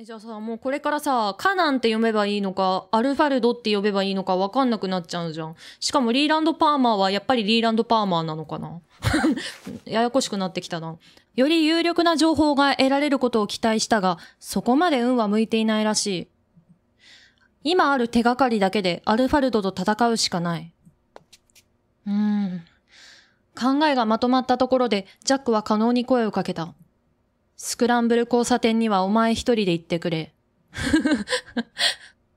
えじゃあさもうこれからさカナンって読めばいいのかアルファルドって呼べばいいのか分かんなくなっちゃうじゃんしかもリーランド・パーマーはやっぱりリーランド・パーマーなのかな ややこしくなってきたなより有力な情報が得られることを期待したがそこまで運は向いていないらしい今ある手がかりだけでアルファルドと戦うしかないうーん考えがまとまったところでジャックは可能に声をかけたスクランブル交差点にはお前一人で行ってくれ。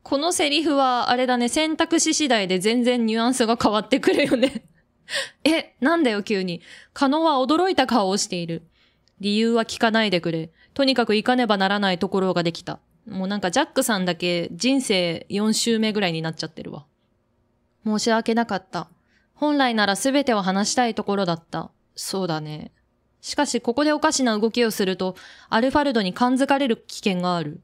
このセリフは、あれだね、選択肢次第で全然ニュアンスが変わってくるよね え、なんだよ急に。カノは驚いた顔をしている。理由は聞かないでくれ。とにかく行かねばならないところができた。もうなんかジャックさんだけ人生4周目ぐらいになっちゃってるわ。申し訳なかった。本来なら全てを話したいところだった。そうだね。しかしここでおかしな動きをすると、アルファルドに感づかれる危険がある。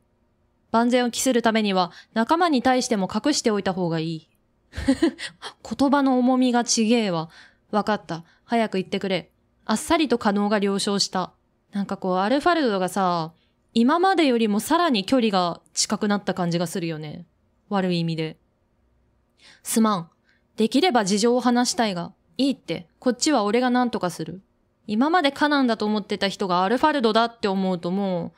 万全を期するためには、仲間に対しても隠しておいた方がいい。言葉の重みがちげえわ。わかった。早く言ってくれ。あっさりと可能が了承した。なんかこう、アルファルドがさ、今までよりもさらに距離が近くなった感じがするよね。悪い意味で。すまん。できれば事情を話したいが、いいって、こっちは俺が何とかする。今までカナンだと思ってた人がアルファルドだって思うとも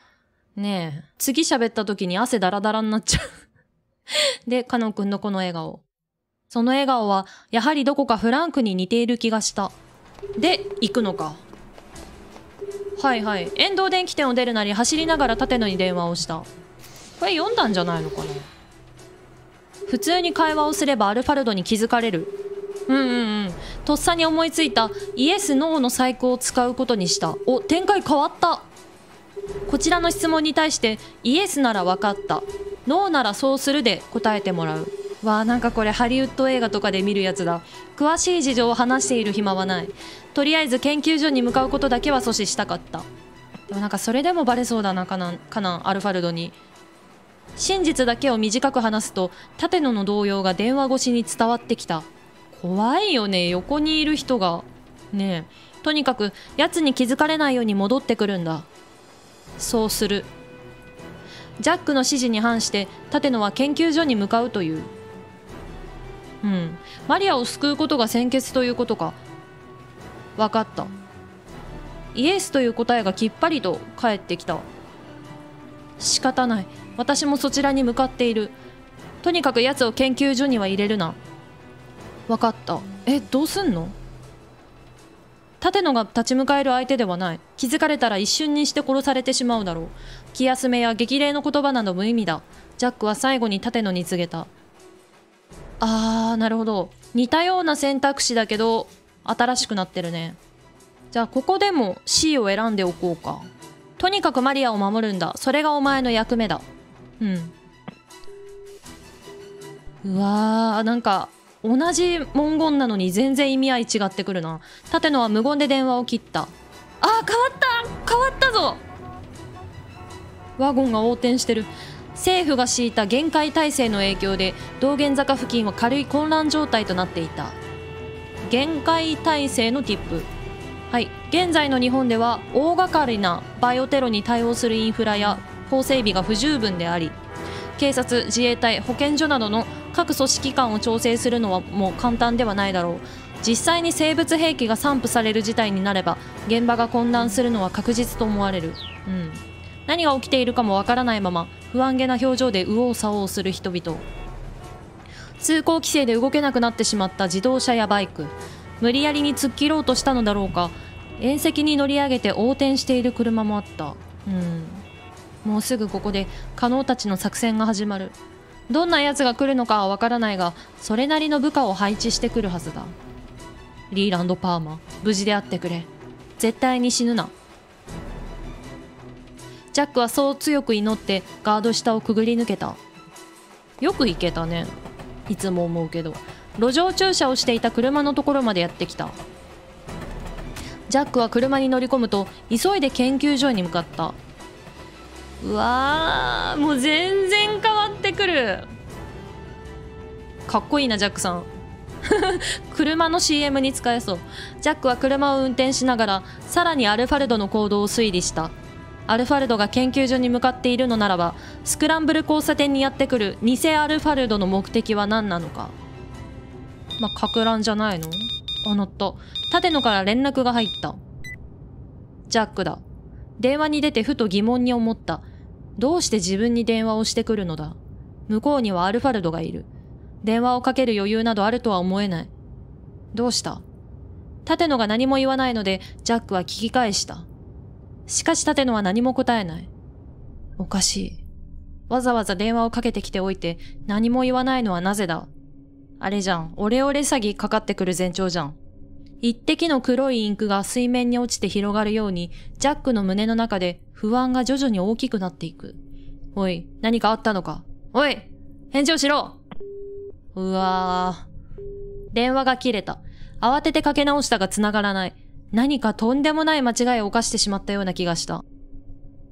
う、ねえ、次喋った時に汗だらだらになっちゃう で、カノンくんのこの笑顔。その笑顔は、やはりどこかフランクに似ている気がした。で、行くのか。はいはい。遠藤電気店を出るなり、走りながら縦野に電話をした。これ読んだんじゃないのかな普通に会話をすればアルファルドに気づかれる。うんうんうん。とっさに思いついたイエス・ノーの細工を使うことにしたお展開変わったこちらの質問に対してイエスなら分かったノーならそうするで答えてもらうわあなんかこれハリウッド映画とかで見るやつだ詳しい事情を話している暇はないとりあえず研究所に向かうことだけは阻止したかったでもなんかそれでもバレそうだなカナンカナンアルファルドに真実だけを短く話すと立野の動揺が電話越しに伝わってきた怖いよね横にいる人がねえとにかくやつに気づかれないように戻ってくるんだそうするジャックの指示に反して立野は研究所に向かうといううんマリアを救うことが先決ということか分かったイエスという答えがきっぱりと返ってきた仕方ない私もそちらに向かっているとにかく奴を研究所には入れるな分かったえどうすんの立野が立ち向かえる相手ではない気づかれたら一瞬にして殺されてしまうだろう気休めや激励の言葉など無意味だジャックは最後に立野に告げたあーなるほど似たような選択肢だけど新しくなってるねじゃあここでも C を選んでおこうかとにかくマリアを守るんだそれがお前の役目だうんうわーなんか同じ文言なのに全然意味合い違ってくるな立野は無言で電話を切ったあー変わった変わったぞワゴンが横転してる政府が敷いた限界体制の影響で道玄坂付近は軽い混乱状態となっていた限界体制のティップはい現在の日本では大掛かりなバイオテロに対応するインフラや法整備が不十分であり警察、自衛隊、保健所などの各組織間を調整するのはもう簡単ではないだろう実際に生物兵器が散布される事態になれば現場が混乱するのは確実と思われる、うん、何が起きているかもわからないまま不安げな表情で右往左往する人々通行規制で動けなくなってしまった自動車やバイク無理やりに突っ切ろうとしたのだろうか縁石に乗り上げて横転している車もあったうんもうすぐここで加納たちの作戦が始まるどんな奴が来るのかはわからないがそれなりの部下を配置してくるはずだリーランド・パーマ無事であってくれ絶対に死ぬなジャックはそう強く祈ってガード下をくぐり抜けたよく行けたねいつも思うけど路上駐車をしていた車のところまでやってきたジャックは車に乗り込むと急いで研究所に向かったうわもう全然変わってくるかっこいいなジャックさん 車の CM に使えそうジャックは車を運転しながらさらにアルファレドの行動を推理したアルファレドが研究所に向かっているのならばスクランブル交差点にやってくる偽アルファレドの目的は何なのかまあ、かく乱じゃないのあ、なった。立野から連絡が入った。ジャックだ。電話に出てふと疑問に思った。どうして自分に電話をしてくるのだ向こうにはアルファルドがいる。電話をかける余裕などあるとは思えない。どうした盾野が何も言わないので、ジャックは聞き返した。しかし盾野は何も答えない。おかしい。わざわざ電話をかけてきておいて、何も言わないのはなぜだあれじゃん、オレオレ詐欺かかってくる前兆じゃん。一滴の黒いインクが水面に落ちて広がるように、ジャックの胸の中で不安が徐々に大きくなっていく。おい、何かあったのかおい返事をしろうわぁ。電話が切れた。慌ててかけ直したが繋がらない。何かとんでもない間違いを犯してしまったような気がした。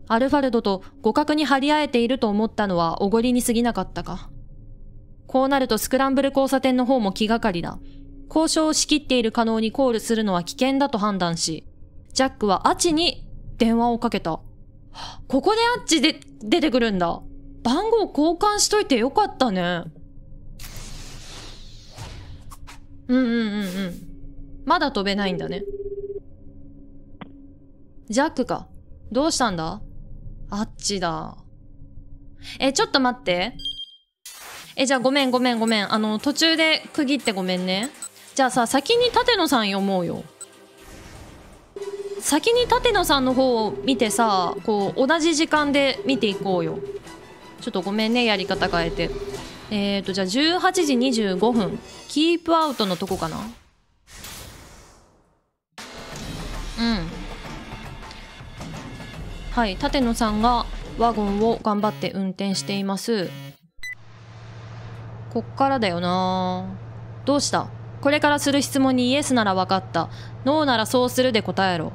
アルファルドと互角に張り合えていると思ったのはおごりに過ぎなかったか。こうなるとスクランブル交差点の方も気がかりだ。交渉を仕切っている可能にコールするのは危険だと判断し、ジャックはアチに電話をかけた。ここでアッチで出てくるんだ。番号交換しといてよかったね。うんうんうんうん。まだ飛べないんだね。ジャックか。どうしたんだあっちだ。え、ちょっと待って。え、じゃあごめんごめんごめん。あの、途中で区切ってごめんね。じゃあさ先に舘野さん読もうよ先に舘野さんの方を見てさこう同じ時間で見ていこうよちょっとごめんねやり方変えてえっ、ー、とじゃあ18時25分キープアウトのとこかなうんはい舘野さんがワゴンを頑張って運転していますこっからだよなどうしたこれからする質問にイエスなら分かった。ノーならそうするで答えろ。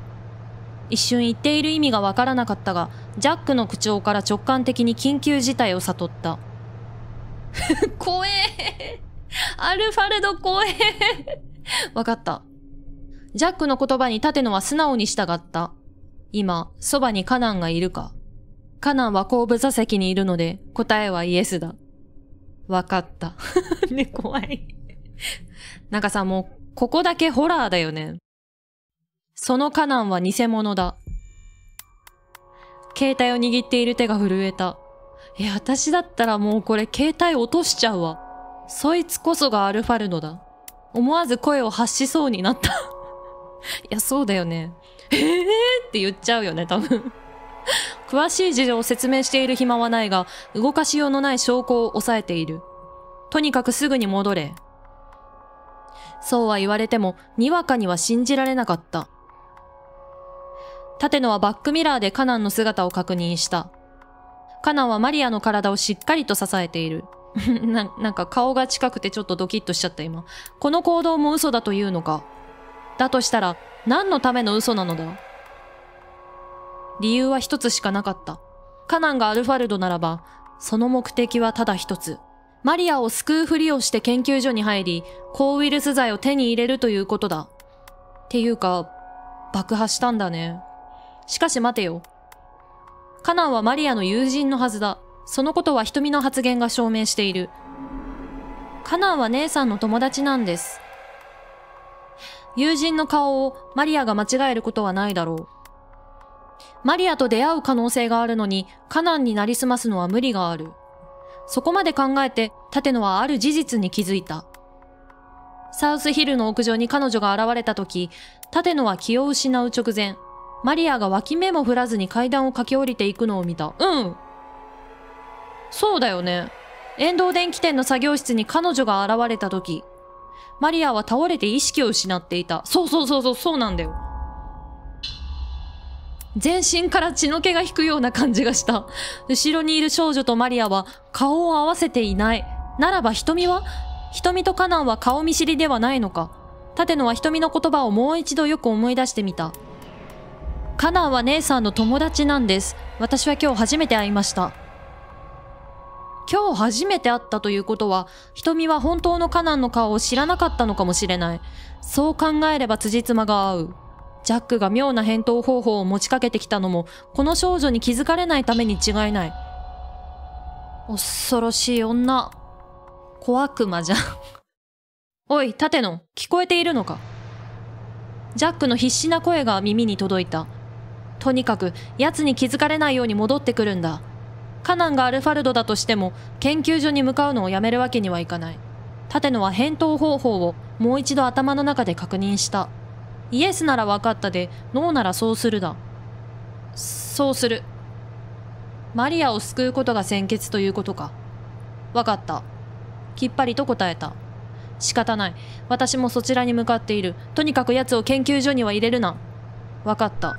一瞬言っている意味が分からなかったが、ジャックの口調から直感的に緊急事態を悟った。怖えアルファルド怖え分かった。ジャックの言葉に立野は素直に従った。今、そばにカナンがいるか。カナンは後部座席にいるので、答えはイエスだ。わかった。ね、怖いなんかさ、もう、ここだけホラーだよね。そのカナンは偽物だ。携帯を握っている手が震えた。え、私だったらもうこれ携帯落としちゃうわ。そいつこそがアルファルドだ。思わず声を発しそうになった いや、そうだよね。えーって言っちゃうよね、多分詳しい事情を説明している暇はないが、動かしようのない証拠を抑えている。とにかくすぐに戻れ。そうは言われても、にわかには信じられなかった。立野はバックミラーでカナンの姿を確認した。カナンはマリアの体をしっかりと支えている。ななんか顔が近くてちょっとドキッとしちゃった今。この行動も嘘だというのか。だとしたら、何のための嘘なのだ理由は一つしかなかった。カナンがアルファルドならば、その目的はただ一つ。マリアを救うふりをして研究所に入り、抗ウイルス剤を手に入れるということだ。っていうか、爆破したんだね。しかし待てよ。カナンはマリアの友人のはずだ。そのことは瞳の発言が証明している。カナンは姉さんの友達なんです。友人の顔をマリアが間違えることはないだろう。マリアと出会う可能性があるのに、カナンになりすますのは無理がある。そこまで考えて、立野はある事実に気づいた。サウスヒルの屋上に彼女が現れた時、立野は気を失う直前、マリアが脇目も振らずに階段を駆け下りていくのを見た。うん。そうだよね。遠藤電気店の作業室に彼女が現れた時、マリアは倒れて意識を失っていた。そうそうそうそう、そうなんだよ。全身から血の気が引くような感じがした。後ろにいる少女とマリアは顔を合わせていない。ならば瞳は瞳とカナンは顔見知りではないのか。タテノは瞳の言葉をもう一度よく思い出してみた。カナンは姉さんの友達なんです。私は今日初めて会いました。今日初めて会ったということは、瞳は本当のカナンの顔を知らなかったのかもしれない。そう考えれば辻褄が合う。ジャックが妙な返答方法を持ちかけてきたのも、この少女に気づかれないために違いない。恐ろしい女。小悪魔じゃんおい、立野、聞こえているのかジャックの必死な声が耳に届いた。とにかく、奴に気づかれないように戻ってくるんだ。カナンがアルファルドだとしても、研究所に向かうのをやめるわけにはいかない。立野は返答方法をもう一度頭の中で確認した。イエスなら分かったで、ノーならそうするだ。そうする。マリアを救うことが先決ということか。分かった。きっぱりと答えた。仕方ない。私もそちらに向かっている。とにかく奴を研究所には入れるな。分かった。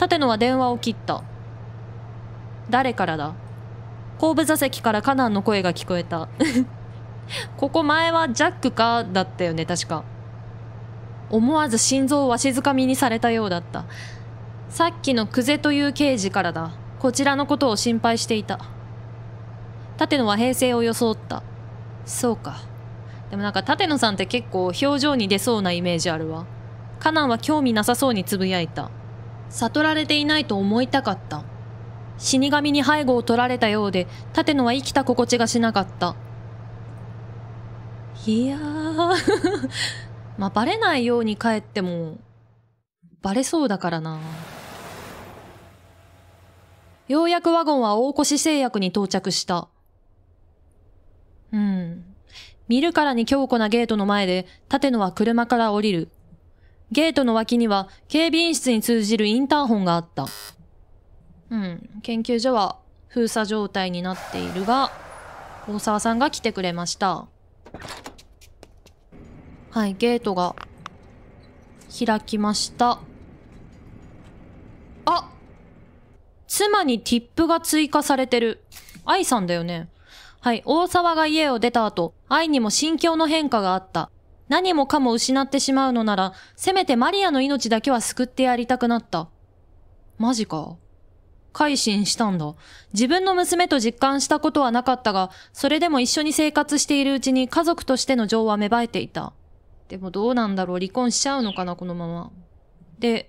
立野は電話を切った。誰からだ後部座席からカナンの声が聞こえた。ここ前はジャックかだったよね、確か。思わず心臓をわしづかみにされたようだったさっきの久世という刑事からだこちらのことを心配していた舘野は平静を装ったそうかでもなんか舘野さんって結構表情に出そうなイメージあるわカナンは興味なさそうにつぶやいた悟られていないと思いたかった死神に背後を取られたようで舘野は生きた心地がしなかったいやーまあ、バレないように帰っても、バレそうだからな。ようやくワゴンは大越製薬に到着した。うん。見るからに強固なゲートの前で、立野は車から降りる。ゲートの脇には警備員室に通じるインターホンがあった。うん、研究所は封鎖状態になっているが、大沢さんが来てくれました。はい、ゲートが開きました。あ妻にティップが追加されてる。愛さんだよね。はい、大沢が家を出た後、愛にも心境の変化があった。何もかも失ってしまうのなら、せめてマリアの命だけは救ってやりたくなった。マジか。改心したんだ。自分の娘と実感したことはなかったが、それでも一緒に生活しているうちに家族としての情は芽生えていた。でもどうなんだろう離婚しちゃうのかなこのまま。で、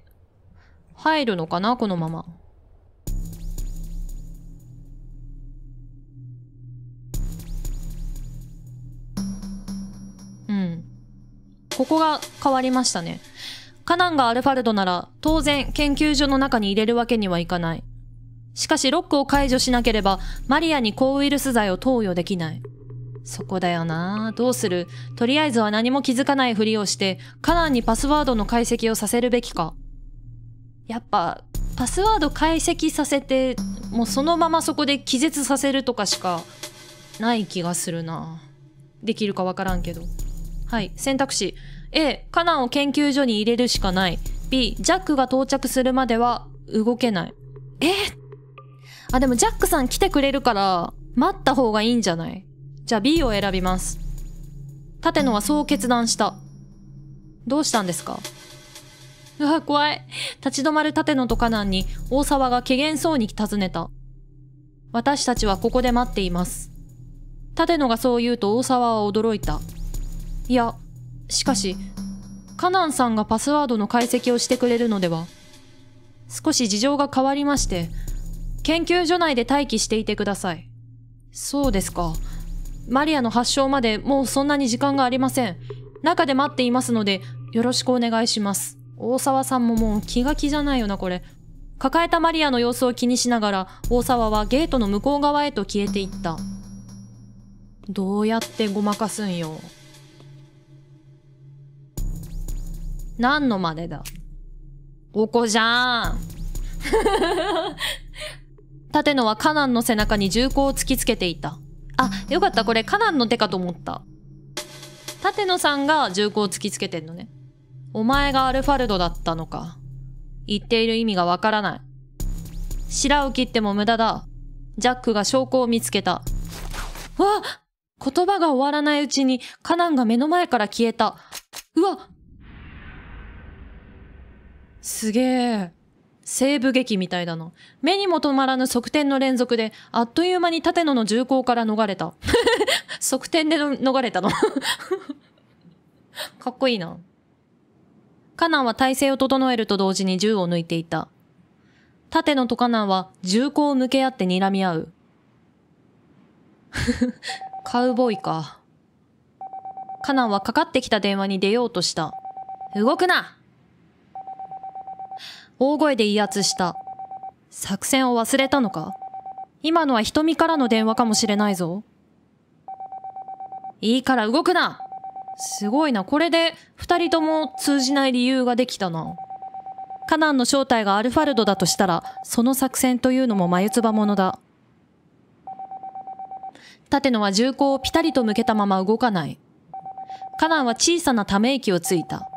入るのかなこのまま。うん。ここが変わりましたね。カナンがアルファルドなら当然研究所の中に入れるわけにはいかない。しかしロックを解除しなければマリアに抗ウイルス剤を投与できない。そこだよなどうするとりあえずは何も気づかないふりをして、カナンにパスワードの解析をさせるべきか。やっぱ、パスワード解析させて、もうそのままそこで気絶させるとかしかない気がするなできるかわからんけど。はい、選択肢。A、カナンを研究所に入れるしかない。B、ジャックが到着するまでは動けない。えあ、でもジャックさん来てくれるから、待った方がいいんじゃないじゃあ B を選びます立野はそう決断したどうしたんですかうわ怖い立ち止まる立野とカナンに大沢が怪げそうに尋ねた私たちはここで待っています立野がそう言うと大沢は驚いたいやしかしカナンさんがパスワードの解析をしてくれるのでは少し事情が変わりまして研究所内で待機していてくださいそうですかマリアの発症までもうそんなに時間がありません。中で待っていますので、よろしくお願いします。大沢さんももう気が気じゃないよな、これ。抱えたマリアの様子を気にしながら、大沢はゲートの向こう側へと消えていった。どうやってごまかすんよ。何のまでだおこじゃーん 立野はカナンの背中に銃口を突きつけていた。あよかったこれカナンの手かと思った舘野さんが銃口を突きつけてんのねお前がアルファルドだったのか言っている意味がわからない白を切っても無駄だジャックが証拠を見つけたわ言葉が終わらないうちにカナンが目の前から消えたうわすげえ西部劇みたいだな。目にも止まらぬ側転の連続で、あっという間に縦野の銃口から逃れた。側転で逃れたの かっこいいな。カナンは体勢を整えると同時に銃を抜いていた。縦野とカナンは銃口を向け合って睨み合う。カウボーイか。カナンはかかってきた電話に出ようとした。動くな大声で威圧した。作戦を忘れたのか今のは瞳からの電話かもしれないぞ。いいから動くなすごいな。これで二人とも通じない理由ができたな。カナンの正体がアルファルドだとしたら、その作戦というのも眉唾ものだ。立野は銃口をピタリと向けたまま動かない。カナンは小さなため息をついた。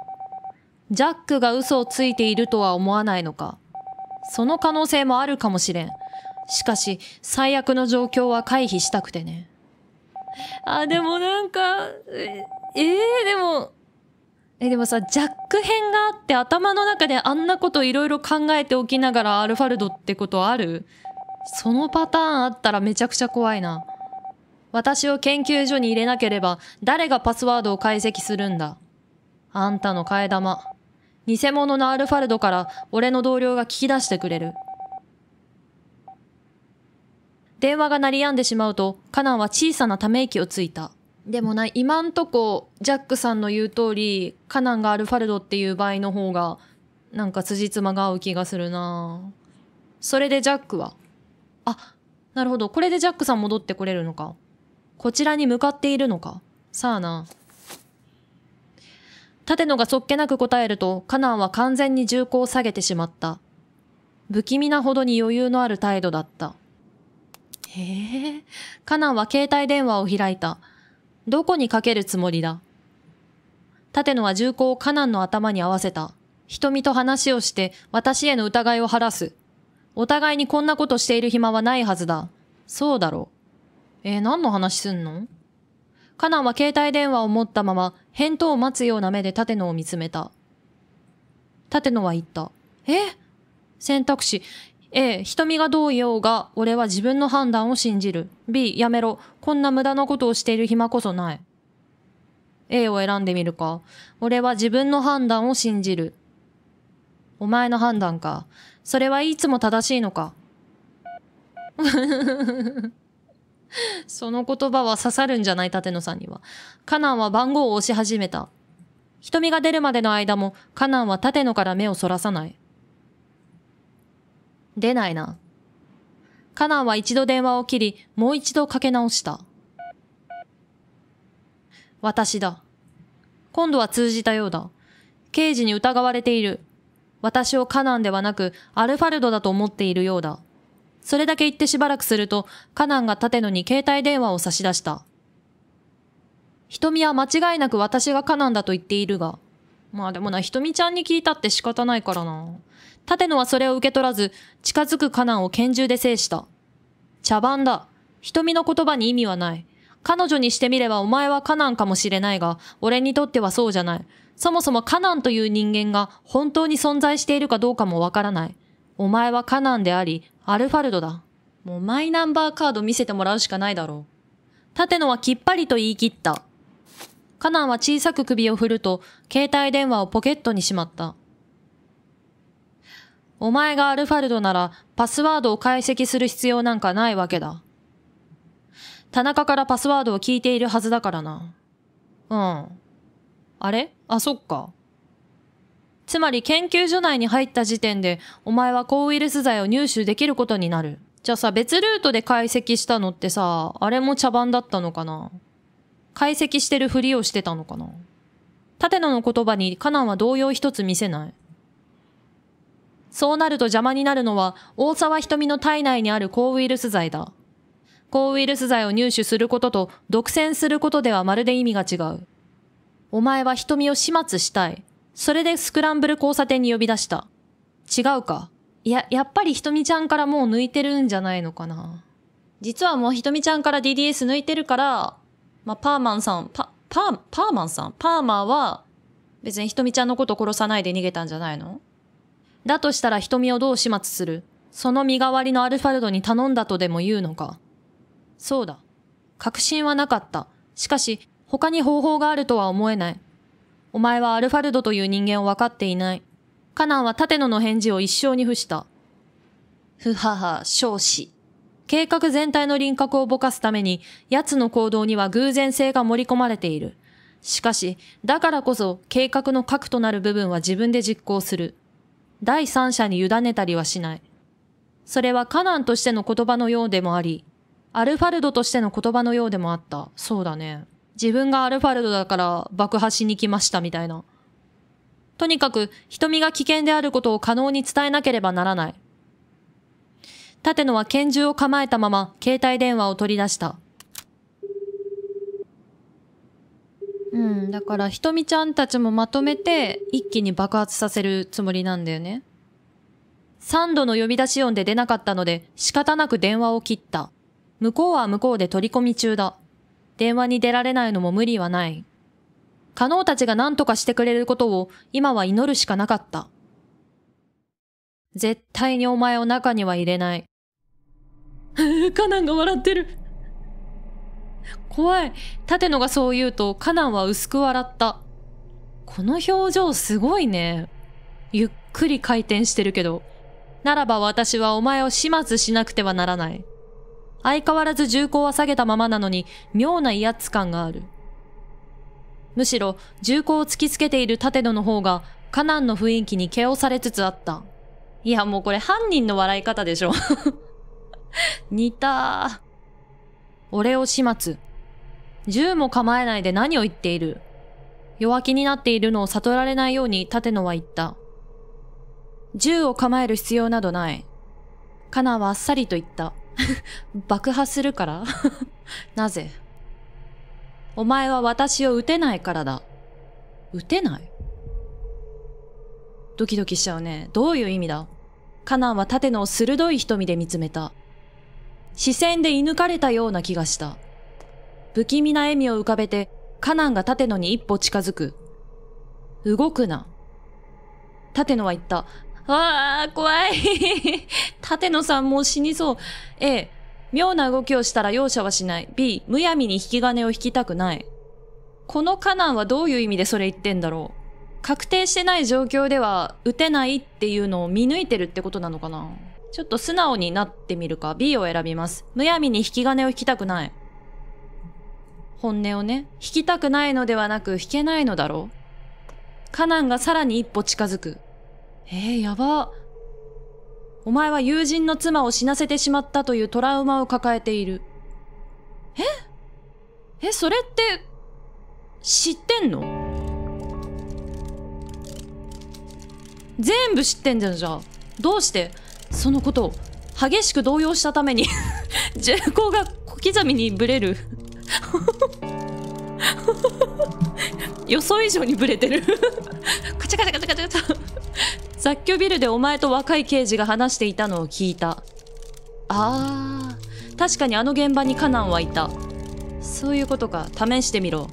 ジャックが嘘をついているとは思わないのか。その可能性もあるかもしれん。しかし、最悪の状況は回避したくてね。あ、でもなんか、え、えー、でも、え、でもさ、ジャック編があって頭の中であんなこといろいろ考えておきながらアルファルドってことあるそのパターンあったらめちゃくちゃ怖いな。私を研究所に入れなければ誰がパスワードを解析するんだ。あんたの替え玉。偽物のアルファルドから俺の同僚が聞き出してくれる。電話が鳴り止んでしまうと、カナンは小さなため息をついた。でもな、今んとこ、ジャックさんの言う通り、カナンがアルファルドっていう場合の方が、なんか辻褄が合う気がするなそれでジャックは。あ、なるほど。これでジャックさん戻ってこれるのか。こちらに向かっているのか。さあな。立野がそっけなく答えると、カナンは完全に銃口を下げてしまった。不気味なほどに余裕のある態度だった。へえ、カナンは携帯電話を開いた。どこにかけるつもりだ立野は銃口をカナンの頭に合わせた。瞳と話をして私への疑いを晴らす。お互いにこんなことしている暇はないはずだ。そうだろう。えー、何の話すんのカナンは携帯電話を持ったまま、返答を待つような目で盾野を見つめた。盾野は言った。え選択肢。A、瞳がどう言おうが、俺は自分の判断を信じる。B、やめろ。こんな無駄なことをしている暇こそない。A を選んでみるか。俺は自分の判断を信じる。お前の判断か。それはいつも正しいのか。その言葉は刺さるんじゃない立野さんには。カナンは番号を押し始めた。瞳が出るまでの間もカナンは縦野から目をそらさない。出ないな。カナンは一度電話を切り、もう一度かけ直した。私だ。今度は通じたようだ。刑事に疑われている。私をカナンではなく、アルファルドだと思っているようだ。それだけ言ってしばらくすると、カナンが立野に携帯電話を差し出した。瞳は間違いなく私がカナンだと言っているが。まあでもな、瞳ちゃんに聞いたって仕方ないからな。立野はそれを受け取らず、近づくカナンを拳銃で制した。茶番だ。瞳の言葉に意味はない。彼女にしてみればお前はカナンかもしれないが、俺にとってはそうじゃない。そもそもカナンという人間が本当に存在しているかどうかもわからない。お前はカナンであり、アルファルドだ。もうマイナンバーカード見せてもらうしかないだろう。立野はきっぱりと言い切った。カナンは小さく首を振ると、携帯電話をポケットにしまった。お前がアルファルドなら、パスワードを解析する必要なんかないわけだ。田中からパスワードを聞いているはずだからな。うん。あれあ、そっか。つまり研究所内に入った時点で、お前は抗ウイルス剤を入手できることになる。じゃあさ、別ルートで解析したのってさ、あれも茶番だったのかな解析してるふりをしてたのかな立野の言葉にカナンは動揺一つ見せない。そうなると邪魔になるのは、大沢瞳の体内にある抗ウイルス剤だ。抗ウイルス剤を入手することと独占することではまるで意味が違う。お前は瞳を始末したい。それでスクランブル交差点に呼び出した。違うか。いや、やっぱりひとみちゃんからもう抜いてるんじゃないのかな。実はもうひとみちゃんから DDS 抜いてるから、まあ、パーマンさん、パ、パー、パーマンさんパーマーは、別にひとみちゃんのこと殺さないで逃げたんじゃないのだとしたらひとみをどう始末するその身代わりのアルファルドに頼んだとでも言うのかそうだ。確信はなかった。しかし、他に方法があるとは思えない。お前はアルファルドという人間を分かっていない。カナンは盾野の返事を一生に付した。ふはは、少子。計画全体の輪郭をぼかすために、奴の行動には偶然性が盛り込まれている。しかし、だからこそ計画の核となる部分は自分で実行する。第三者に委ねたりはしない。それはカナンとしての言葉のようでもあり、アルファルドとしての言葉のようでもあった。そうだね。自分がアルファルドだから爆破しに来ましたみたいな。とにかく瞳が危険であることを可能に伝えなければならない。立野は拳銃を構えたまま携帯電話を取り出した。うん、だからひとみちゃんたちもまとめて一気に爆発させるつもりなんだよね。3度の呼び出し音で出なかったので仕方なく電話を切った。向こうは向こうで取り込み中だ。電話に出られないのも無理はない。加納たちが何とかしてくれることを今は祈るしかなかった。絶対にお前を中には入れない。カナンが笑ってる。怖い。立野がそう言うと、カナンは薄く笑った。この表情すごいね。ゆっくり回転してるけど。ならば私はお前を始末しなくてはならない。相変わらず銃口は下げたままなのに、妙な威圧感がある。むしろ、銃口を突きつけている盾野の方が、カナンの雰囲気に毛をされつつあった。いや、もうこれ犯人の笑い方でしょ。似た俺を始末。銃も構えないで何を言っている。弱気になっているのを悟られないように盾野は言った。銃を構える必要などない。カナンはあっさりと言った。爆破するから なぜお前は私を撃てないからだ。撃てないドキドキしちゃうね。どういう意味だカナンは盾の鋭い瞳で見つめた。視線で射抜かれたような気がした。不気味な笑みを浮かべて、カナンが盾野に一歩近づく。動くな。盾野は言った。ああ、怖い。立 野さんもう死にそう。A、妙な動きをしたら容赦はしない。B、むやみに引き金を引きたくない。このカナンはどういう意味でそれ言ってんだろう。確定してない状況では打てないっていうのを見抜いてるってことなのかなちょっと素直になってみるか。B を選びます。むやみに引き金を引きたくない。本音をね、引きたくないのではなく引けないのだろう。カナンがさらに一歩近づく。えー、やば。お前は友人の妻を死なせてしまったというトラウマを抱えている。ええ、それって、知ってんの全部知ってんじゃん、じゃどうして、そのことを、激しく動揺したために 重厚が小刻みにブレる 予想以上にブレてるカチャカチャカチャカチャカチャ雑居ビルでお前と若い刑事が話していたのを聞いたあー確かにあの現場にカナンはいたそういうことか試してみろ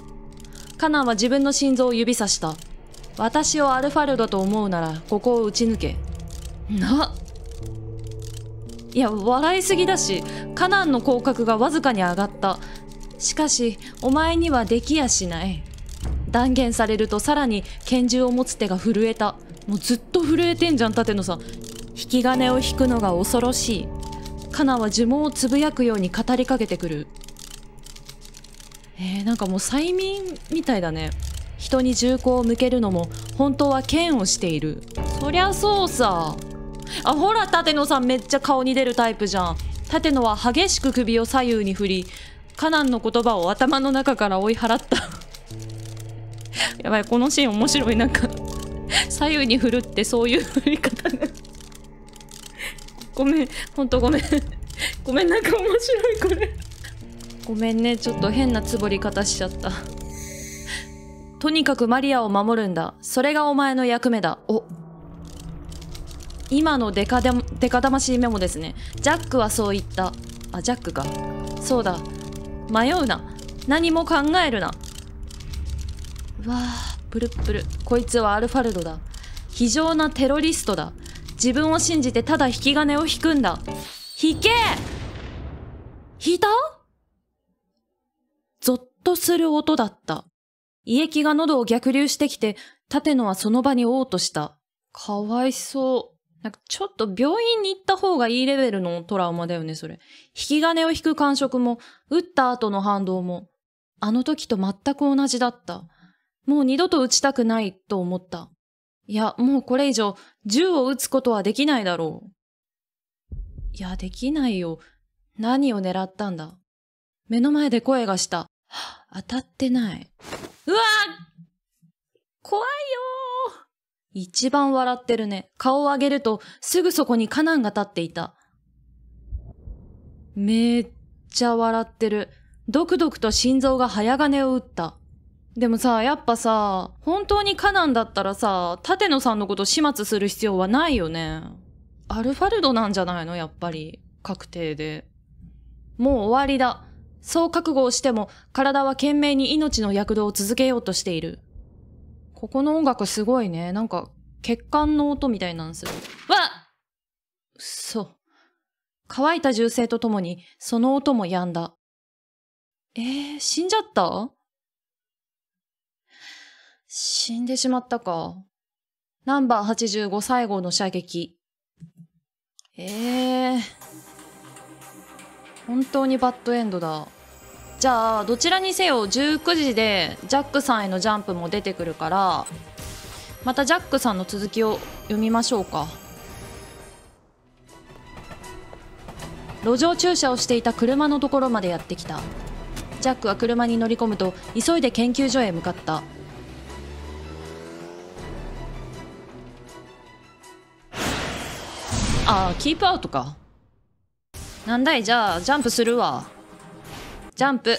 カナンは自分の心臓を指さした私をアルファルドと思うならここを打ち抜けないや笑いすぎだしカナンの口角がわずかに上がったしかしお前にはできやしない断言されるとさらに拳銃を持つ手が震えたもうずっと震えてんじゃん舘野さん引き金を引くのが恐ろしいカナは呪文をつぶやくように語りかけてくるえー、なんかもう催眠みたいだね人に銃口を向けるのも本当は剣をしているそりゃそうさあほら舘野さんめっちゃ顔に出るタイプじゃん舘野は激しく首を左右に振りカナンの言葉を頭の中から追い払った やばいこのシーン面白いなんか左右に振るってそういう振り方なごめんほんとごめんごめんなんか面白いこれごめんねちょっと変なつぼり方しちゃったとにかくマリアを守るんだそれがお前の役目だお今のデカでデカ魂メモですねジャックはそう言ったあジャックかそうだ迷うな何も考えるなうわあプルップルこいつはアルファルドだ非常なテロリストだ自分を信じてただ引き金を引くんだ引け引いたゾッとする音だった胃液が喉を逆流してきて立野はその場に嘔吐したかわいそうなんかちょっと病院に行った方がいいレベルのトラウマだよね、それ。引き金を引く感触も、打った後の反動も、あの時と全く同じだった。もう二度と撃ちたくないと思った。いや、もうこれ以上、銃を撃つことはできないだろう。いや、できないよ。何を狙ったんだ。目の前で声がした。当たってない。うわ怖いよ一番笑ってるね。顔を上げると、すぐそこにカナンが立っていた。めっちゃ笑ってる。ドクドクと心臓が早金を打った。でもさ、やっぱさ、本当にカナンだったらさ、舘野さんのこと始末する必要はないよね。アルファルドなんじゃないのやっぱり。確定で。もう終わりだ。そう覚悟をしても、体は懸命に命の躍動を続けようとしている。ここの音楽すごいね。なんか、血管の音みたいなんすよ。わっそう。乾いた銃声とともに、その音も止んだ。えー、死んじゃった死んでしまったか。ナンバー85最後の射撃。ええー、本当にバッドエンドだ。じゃあ、どちらにせよ19時でジャックさんへのジャンプも出てくるから、またジャックさんの続きを読みましょうか。路上駐車をしていた車のところまでやってきたジャックは車に乗り込むと急いで研究所へ向かったあキープアウトかなんだいじゃあジャンプするわジャンプ